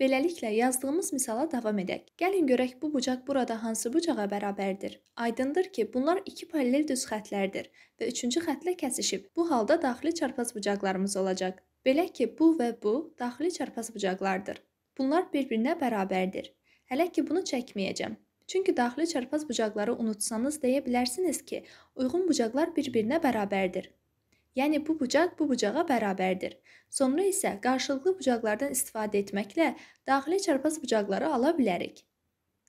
Beləliklə, yazdığımız misala davam edək. Gəlin görək bu bucaq burada hansı bucağa bərabərdir? Aydındır ki, bunlar iki paralel düz xətlərdir və üçüncü xətlə kəsişib. Bu halda daxili çarpaz bucaqlarımız olacaq. Belə ki, bu və bu daxili çarpaz bucaqlardır. Bunlar bir-birinə bərabərdir. Hələ ki, bunu çəkməyəcəm. Çünki daxili çarpaz bucaqları unutsanız deyə bilərsiniz ki, uyğun bucaqlar bir-birinə bərabərdir. Yəni bu bucaq bu bucağa bərabərdir. Sonra isə qarşılıqlı bucaqlardan istifadə etməklə daxili çarpaz bucaqları ala bilərik.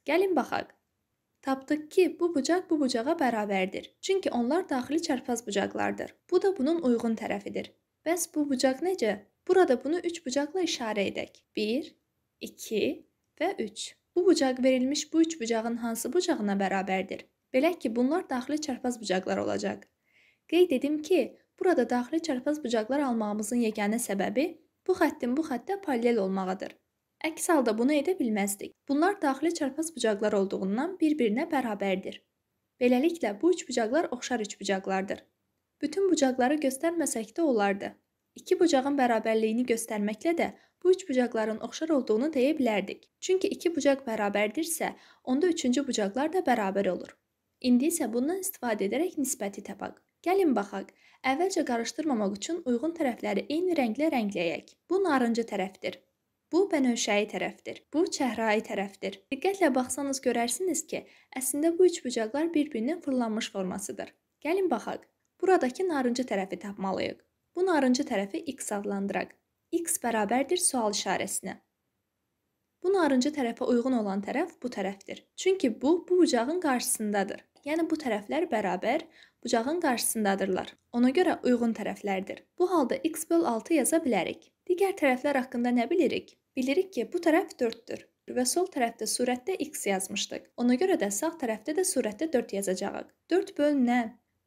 Gəlin baxaq. Tapdıq ki, bu bucaq bu bucağa bərabərdir. Çünki onlar daxili çarpaz bucaqlardır. Bu da bunun uyğun tərəfidir. Bəs bu bucaq necə? Burada bunu 3 bucaqla işarə edək. 1, 2 və 3. Bu bucaq verilmiş bu üç bucağın hansı bucağına bərabərdir? Belə ki, bunlar daxili çarpaz bucaqlar olacaq. Qeyd edim ki, Burada daxili çarpaz bucaqlar almağımızın yeganə səbəbi bu xəttin bu xəttə paralel olmağıdır. Əks halda bunu edə bilməzdik. Bunlar daxili çarpaz bucaqlar olduğundan bir-birinə bərabərdir. Beləliklə bu üçbucaqlar oxşar üçbucaqlardır. Bütün bucaqları göstərməsək də olardı. İki bucağın bərabərliyini göstərməklə də bu üç bucaqların oxşar olduğunu deyə bilərdik. Çünki iki bucaq bərabərdirsə, onda üçüncü bucaqlar da bərabər olur. İndi isə bundan istifadə edərək nisbəti tapaq. Gəlin baxaq. Əvvəlcə qarışdırmamaq üçün uyğun tərəfləri eyni rənglə rəngləyək. Bu narıncı tərəfdir. Bu bənövşəyi tərəfdir. Bu çəhrayı tərəfdir. Diqqətlə baxsanız görərsiniz ki, əslində bu üç bucaqlar bir-birindən fırlanmış formasıdır. Gəlin baxaq. Buradakı narıncı tərəfi tapmalıyıq. Bu narıncı tərəfi x adlandıraq. x bərabərdir sual işarəsinə. Bu narıncı tərəfə uyğun olan tərəf bu tərəfdir. Çünki bu bu bucağın qarşısındadır yəni bu tərəflər bərabər bucağın qarşısındadırlar. Ona görə uyğun tərəflərdir. Bu halda x/6 yaza bilərik. Digər tərəflər haqqında nə bilirik? Bilirik ki, bu tərəf 4-dür və sol tərəfdə surətdə x yazmışdıq. Ona görə də sağ tərəfdə də surətdə 4 yazacağıq. 4 böl nə?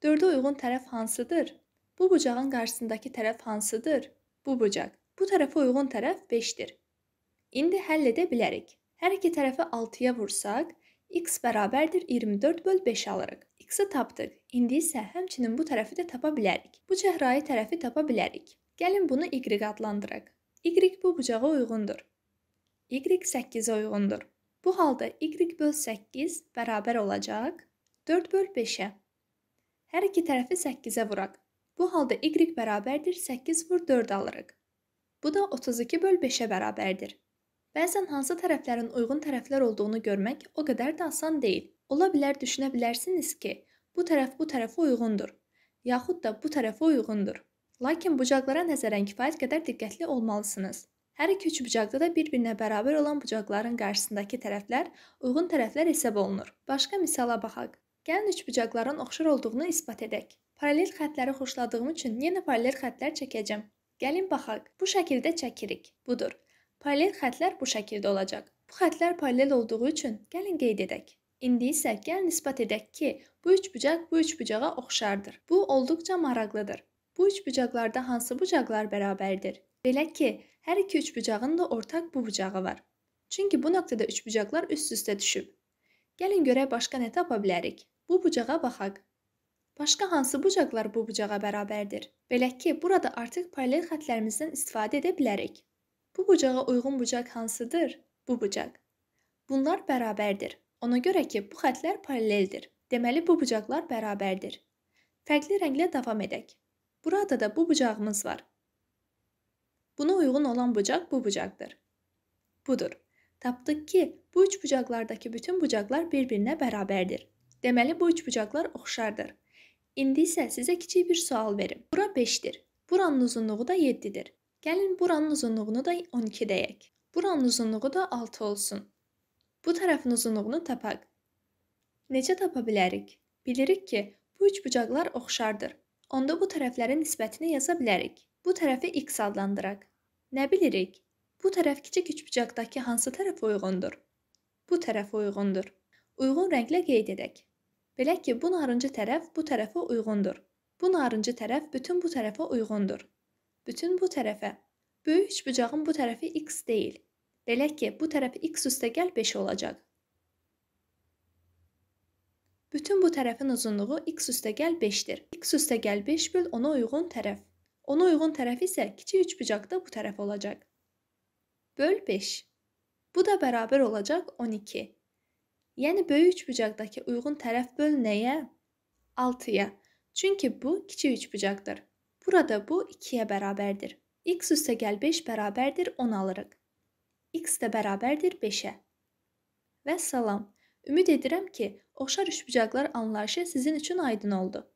4-ə uyğun tərəf hansıdır? Bu bucağın qarşısındakı tərəf hansıdır? Bu bucaq. Bu tərəfə uyğun tərəf 5-dir. İndi həll edə bilərik. Hər iki tərəfi 6-ya vursaq, X bərabərdir 24 böl 5 alırıq. X-i tapdıq. İndi isə həmçinin bu tərəfi də tapa bilərik. Bu çəhrayı tərəfi tapa bilərik. Gəlin bunu Y adlandıraq. Y bu bucağa uyğundur. Y 8-ə uyğundur. Bu halda Y böl 8 bərabər olacaq 4 böl 5-ə. Hər iki tərəfi 8-ə vuraq. Bu halda Y bərabərdir 8 vur 4 alırıq. Bu da 32 böl 5-ə bərabərdir. Bəzən hansı tərəflərin uyğun tərəflər olduğunu görmək o qədər də asan deyil. Ola bilər düşünə bilərsiniz ki, bu tərəf bu tərəfə uyğundur, yaxud da bu tərəfə uyğundur. Lakin bucaqlara nəzərən kifayət qədər diqqətli olmalısınız. Hər iki üç bucaqda da bir-birinə bərabər olan bucaqların qarşısındakı tərəflər uyğun tərəflər hesab olunur. Başqa misala baxaq. Gəlin üç bucaqların oxşar olduğunu isbat edək. Paralel xətləri xoşladığım üçün yenə paralel xətlər çəkəcəm. Gəlin baxaq. Bu şəkildə çəkirik. Budur. Paralel xətlər bu şəkildə olacaq. Bu xətlər paralel olduğu üçün gəlin qeyd edək. İndi isə gəl nisbət edək ki, bu üç bucaq bu üç bucağa oxşardır. Bu olduqca maraqlıdır. Bu üç bucaqlarda hansı bucaqlar bərabərdir? Belə ki, hər iki üç bucağın da ortaq bu bucağı var. Çünki bu nöqtədə üç bucaqlar üst-üstə düşüb. Gəlin görək başqa nə tapa bilərik. Bu bucağa baxaq. Başqa hansı bucaqlar bu bucağa bərabərdir? Belə ki, burada artıq paralel xətlərimizdən istifadə edə bilərik. Bu bucağa uyğun bucaq hansıdır? Bu bucaq. Bunlar bərabərdir. Ona görə ki, bu xətlər paraleldir. Deməli, bu bucaqlar bərabərdir. Fərqli rənglə davam edək. Burada da bu bucağımız var. Buna uyğun olan bucaq bu bucaqdır. Budur. Tapdıq ki, bu üç bucaqlardakı bütün bucaqlar bir-birinə bərabərdir. Deməli, bu üç bucaqlar oxşardır. İndi isə sizə kiçik bir sual verim. Bura 5-dir. Buranın uzunluğu da 7-dir. Gəlin buranın uzunluğunu da 12 deyək. Buranın uzunluğu da 6 olsun. Bu tərəfin uzunluğunu tapaq. Necə tapa bilərik? Bilirik ki, bu üç bucaqlar oxşardır. Onda bu tərəflərin nisbətini yaza bilərik. Bu tərəfi x adlandıraq. Nə bilirik? Bu tərəf kiçik üçbucaqdakı hansı tərəf uyğundur? Bu tərəf uyğundur. Uyğun rənglə qeyd edək. Belə ki, bu narıncı tərəf bu tərəfə uyğundur. Bu narıncı tərəf bütün bu tərəfə uyğundur bütün bu tərəfə, böyük üçbucağın bu tərəfi x deyil. Belə ki, bu tərəfi x üstəgəl 5 olacaq. Bütün bu tərəfin uzunluğu x üstəgəl 5-dir. x üstəgəl 5 böl ona uyğun tərəf. Ona uyğun tərəf isə kiçik üçbucaqda bu tərəf olacaq. Böl 5. Bu da bərabər olacaq 12. Yəni böyük üçbucaqdakı uyğun tərəf böl nəyə? 6-ya. Çünki bu kiçik üçbucaqdır. Burada bu 2'ye bərabərdir. x üstəgəl 5 bərabərdir 10 alırıq. x də bərabərdir 5-ə. Və salam. Ümid edirəm ki, oxşar üçbucaqlar anlayışı sizin üçün aydın oldu.